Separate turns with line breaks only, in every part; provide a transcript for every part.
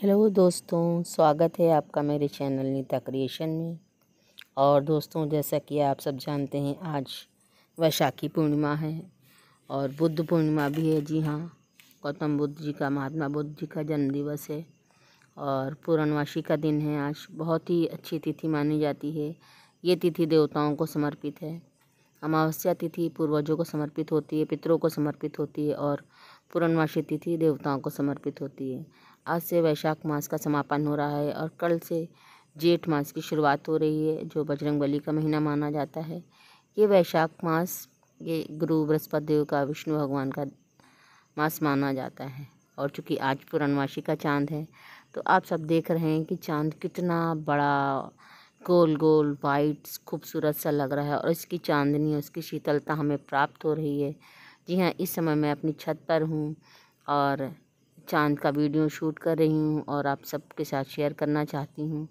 hello दोस्तों स्वागत है आपका मेरे चैनल नीता क्रिएशन में और दोस्तों जैसा कि आप सब जानते हैं आज वैशाखी पूर्णिमा है और बुद्ध पूर्णिमा भी है जी हाँ गौतम बुद्ध जी का महात्मा बुद्ध जी का जन्मदिवस है और पूर्णवासी का दिन है आज बहुत ही अच्छी तिथि मानी जाती है ये तिथि देवताओं को समर्पित है अमावस्या तिथि पूर्वजों को समर्पित होती है पितरों को समर्पित होती है और पूर्णमासी तिथि देवताओं को समर्पित होती है आज से वैशाख मास का समापन हो रहा है और कल से जेठ मास की शुरुआत हो रही है जो बजरंगबली का महीना माना जाता है ये वैशाख मास ये गुरु बृहस्पति देव का विष्णु भगवान का मास माना जाता है और चूँकि आज पूर्णमासी का चांद है तो आप सब देख रहे हैं कि चांद कितना बड़ा गोल गोल वाइट खूबसूरत सा लग रहा है और इसकी चांदनी उसकी शीतलता हमें प्राप्त हो रही है जी हाँ इस समय मैं अपनी छत पर हूँ और चाँद का वीडियो शूट कर रही हूँ और आप सबके साथ शेयर करना चाहती हूँ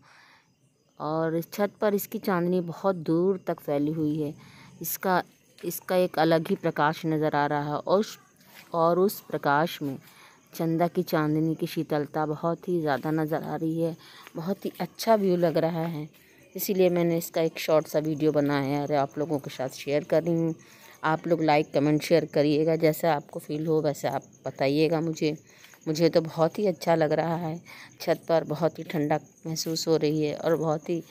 और छत पर इसकी चांदनी बहुत दूर तक फैली हुई है इसका इसका एक अलग ही प्रकाश नज़र आ रहा है और उस और उस प्रकाश में चंदा की चांदनी की शीतलता बहुत ही ज़्यादा नज़र आ रही है बहुत ही अच्छा व्यू लग रहा है इसीलिए मैंने इसका एक शॉर्ट सा वीडियो बनाया है आप लोगों के साथ शेयर कर रही हूँ आप लोग लाइक कमेंट शेयर करिएगा जैसा आपको फील हो वैसे आप बताइएगा मुझे मुझे तो बहुत ही अच्छा लग रहा है छत पर बहुत ही ठंडक महसूस हो रही है और बहुत ही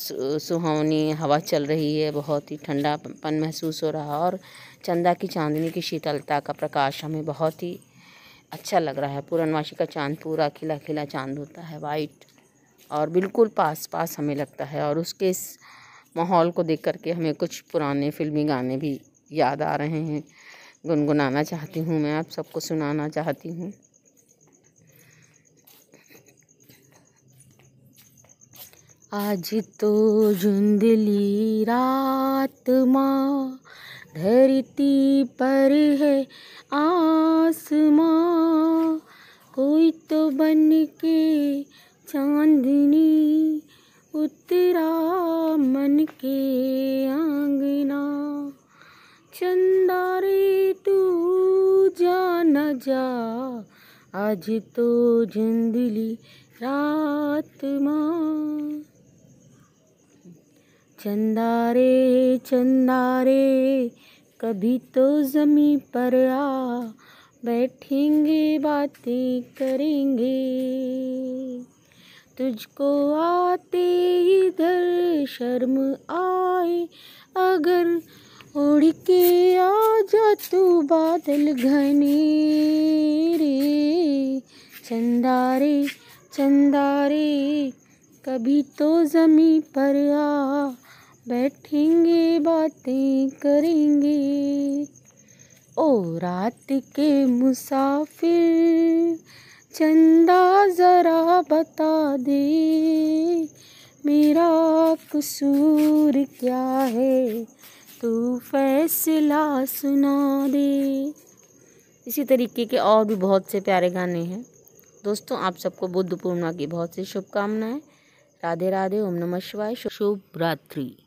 सुहावनी हवा चल रही है बहुत ही ठंडापन महसूस हो रहा है और चंदा की चांदनी की शीतलता का प्रकाश हमें बहुत ही अच्छा लग रहा है पूरनवासी का चांद पूरा खिला खिला चांद होता है वाइट और बिल्कुल पास पास हमें लगता है और उसके माहौल को देख करके हमें कुछ पुराने फिल्मी गाने भी याद आ रहे हैं गुनगुनाना चाहती हूँ मैं आप सबको सुनाना चाहती हूँ
आज तो झुंधली रात माँ धरती पर है आसमां कोई तो बन के चांदनी उतरा मन के आंगना चंदा रे तू जा न जा आज तो झुंधली रात माँ चंदा रे चंदा रे कभी तो जमी पर आ बैठेंगे बातें करेंगे तुझको आते शर्म आए अगर उड़ के आ जा तू बादल घने रे चंदा रे कभी तो जमी पर आ बैठेंगे बातें करेंगे ओ रात के मुसाफिर चंदा ज़रा बता दे मेरा कसूर क्या है तू फैसला सुना दे इसी तरीके के और भी बहुत से प्यारे गाने हैं
दोस्तों आप सबको बुद्ध पूर्णिमा की बहुत सी शुभकामनाएं राधे राधे ओम नमः शिवाय शुभ रात्रि